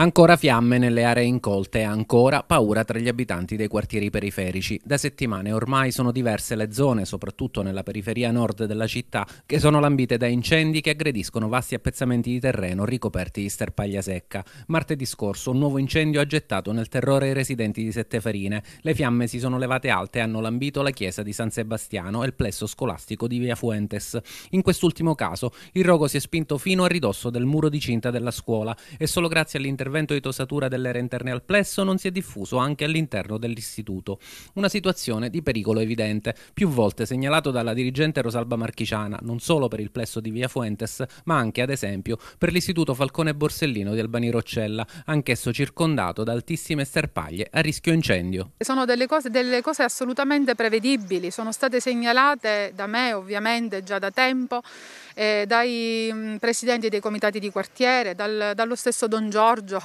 Ancora fiamme nelle aree incolte e ancora paura tra gli abitanti dei quartieri periferici. Da settimane ormai sono diverse le zone, soprattutto nella periferia nord della città, che sono lambite da incendi che aggrediscono vasti appezzamenti di terreno ricoperti di sterpaglia secca. Martedì scorso un nuovo incendio ha gettato nel terrore i residenti di Setteferine. Le fiamme si sono levate alte e hanno lambito la chiesa di San Sebastiano e il plesso scolastico di Via Fuentes. In quest'ultimo caso il rogo si è spinto fino a ridosso del muro di cinta della scuola e solo grazie all'intervento intervento di tosatura dell'era interna al plesso non si è diffuso anche all'interno dell'istituto. Una situazione di pericolo evidente, più volte segnalato dalla dirigente Rosalba Marchiciana, non solo per il plesso di via Fuentes, ma anche, ad esempio, per l'istituto Falcone Borsellino di Albani Roccella, anch'esso circondato da altissime sterpaglie a rischio incendio. Sono delle cose, delle cose assolutamente prevedibili, sono state segnalate da me ovviamente già da tempo, eh, dai mm, presidenti dei comitati di quartiere, dal, dallo stesso Don Giorgio Raja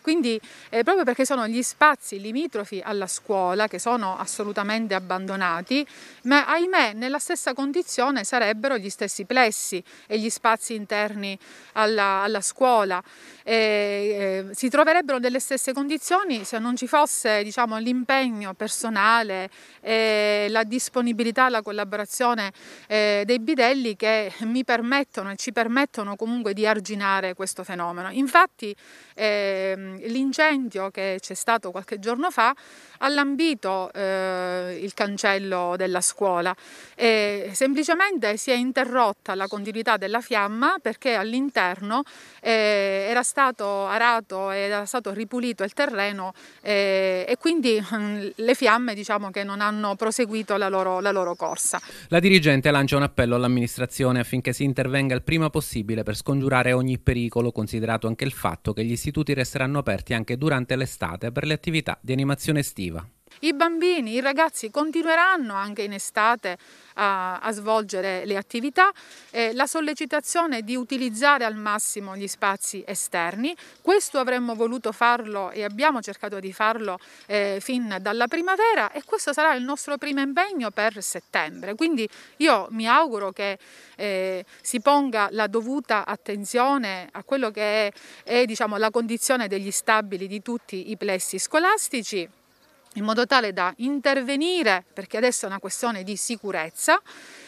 Quindi eh, proprio perché sono gli spazi limitrofi alla scuola che sono assolutamente abbandonati, ma ahimè nella stessa condizione sarebbero gli stessi plessi e gli spazi interni alla, alla scuola. E, eh, si troverebbero nelle stesse condizioni se non ci fosse diciamo, l'impegno personale, eh, la disponibilità, la collaborazione eh, dei bidelli che mi permettono e ci permettono comunque di arginare questo fenomeno. Infatti, ehm, Ehm, l'incendio che c'è stato qualche giorno fa ha lambito eh, il cancello della scuola e semplicemente si è interrotta la continuità della fiamma perché all'interno eh, era stato arato era stato ripulito il terreno eh, e quindi mm, le fiamme diciamo che non hanno proseguito la loro, la loro corsa. La dirigente lancia un appello all'amministrazione affinché si intervenga il prima possibile per scongiurare ogni pericolo considerato anche il fatto che gli istituti resteranno aperti anche durante l'estate per le attività di animazione estiva. I bambini, i ragazzi continueranno anche in estate a, a svolgere le attività, eh, la sollecitazione di utilizzare al massimo gli spazi esterni, questo avremmo voluto farlo e abbiamo cercato di farlo eh, fin dalla primavera e questo sarà il nostro primo impegno per settembre, quindi io mi auguro che eh, si ponga la dovuta attenzione a quello che è, è diciamo, la condizione degli stabili di tutti i plessi scolastici in modo tale da intervenire, perché adesso è una questione di sicurezza,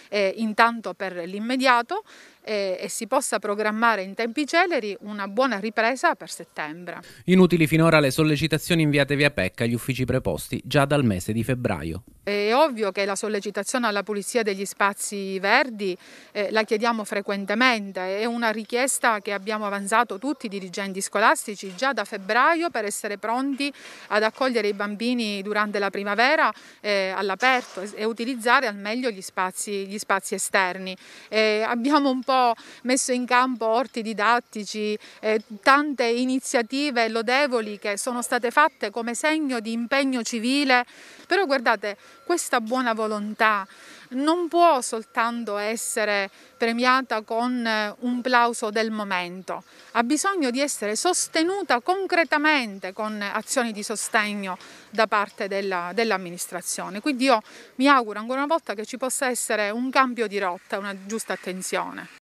eh, intanto per l'immediato, e, e, si possa programmare in tempi celeri una buona ripresa per settembre. Inutili finora le sollecitazioni inviate via PEC agli uffici preposti già dal mese di febbraio. È ovvio che la sollecitazione alla pulizia degli spazi verdi eh, la chiediamo frequentemente, è una richiesta che abbiamo avanzato tutti i dirigenti scolastici già da febbraio per essere pronti ad accogliere i bambini durante la primavera eh, all'aperto e, utilizzare al meglio gli spazi, gli spazi esterni. Eh, abbiamo un po' po' messo in campo orti didattici, eh, tante iniziative lodevoli che sono state fatte come segno di impegno civile, però guardate, questa buona volontà non può soltanto essere premiata con eh, un plauso del momento, ha bisogno di essere sostenuta concretamente con azioni di sostegno da parte dell'amministrazione. Quindi io mi auguro ancora una volta che ci possa essere un cambio di rotta, una giusta attenzione.